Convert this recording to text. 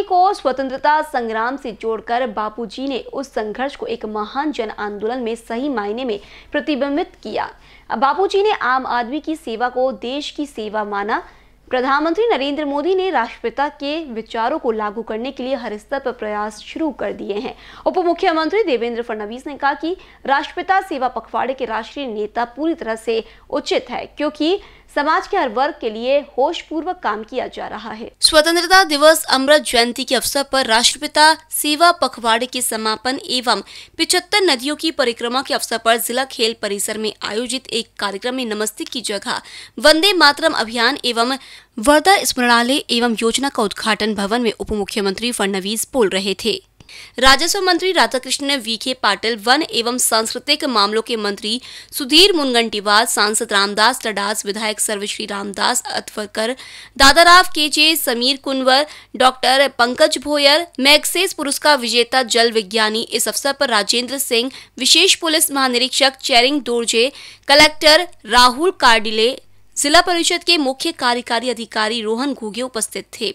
आजादी को स्वतंत्रता संग्राम से जोड़कर बापूजी ने उस संघर्ष को एक महान जन आंदोलन में सही मायने में प्रतिबिंबित किया बापूजी ने आम आदमी की सेवा को देश की सेवा माना प्रधानमंत्री नरेंद्र मोदी ने राष्ट्रपिता के विचारों को लागू करने के लिए हर स्तर पर प्रयास शुरू कर दिए हैं उप मुख्यमंत्री देवेंद्र फडणवीस ने कहा कि राष्ट्रपिता सेवा पखवाड़े के राष्ट्रीय नेता पूरी तरह से उचित है क्योंकि समाज के हर वर्ग के लिए होश पूर्वक काम किया जा रहा है स्वतंत्रता दिवस अमृत जयंती के अवसर पर राष्ट्रपिता सेवा पखवाड़े के समापन एवं पिछहत्तर नदियों की परिक्रमा के अवसर पर जिला खेल परिसर में आयोजित एक कार्यक्रम में नमस्ते की जगह वंदे मातरम अभियान एवं वर्धा स्मरणालय एवं योजना का उद्घाटन भवन में उप मुख्यमंत्री फडणवीस बोल रहे थे राजस्व मंत्री राधाकृष्ण वीखे पाटिल वन एवं सांस्कृतिक मामलों के मंत्री सुधीर मुनगंटीवार सांसद रामदास लडास विधायक सर्वश्री रामदास अथवरकर दादाराव जे समीर कुंवर डॉक्टर पंकज भोयर मैगसेस पुरस्कार विजेता जल विज्ञानी इस अवसर पर राजेंद्र सिंह विशेष पुलिस महानिरीक्षक चेरिंग दोर्जे कलेक्टर राहुल कार्डिले जिला परिषद के मुख्य कार्यकारी अधिकारी रोहन घुगे उपस्थित थे